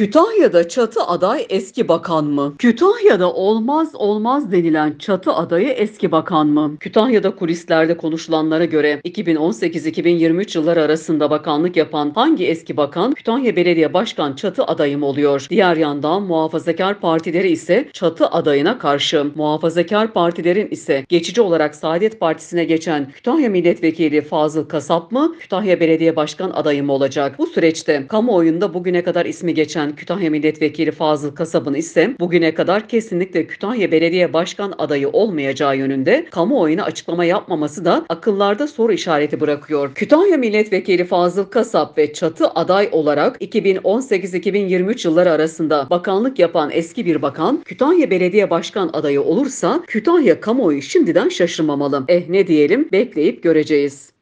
Kütahya'da çatı aday eski bakan mı? Kütahya'da olmaz olmaz denilen çatı adayı eski bakan mı? Kütahya'da kulislerde konuşulanlara göre 2018-2023 yılları arasında bakanlık yapan hangi eski bakan Kütahya Belediye Başkan çatı adayım oluyor? Diğer yandan muhafazakar partileri ise çatı adayına karşı. Muhafazakar partilerin ise geçici olarak Saadet Partisi'ne geçen Kütahya Milletvekili Fazıl Kasap mı Kütahya Belediye Başkan adayı mı olacak? Bu süreçte kamuoyunda bugüne kadar ismi geçen eden Kütahya Milletvekili Fazıl Kasab'ın ise bugüne kadar kesinlikle Kütahya Belediye Başkan adayı olmayacağı yönünde kamuoyuna açıklama yapmaması da akıllarda soru işareti bırakıyor. Kütahya Milletvekili Fazıl Kasap ve Çatı aday olarak 2018-2023 yılları arasında bakanlık yapan eski bir bakan Kütahya Belediye Başkan adayı olursa Kütahya kamuoyu şimdiden şaşırmamalı. Eh ne diyelim bekleyip göreceğiz.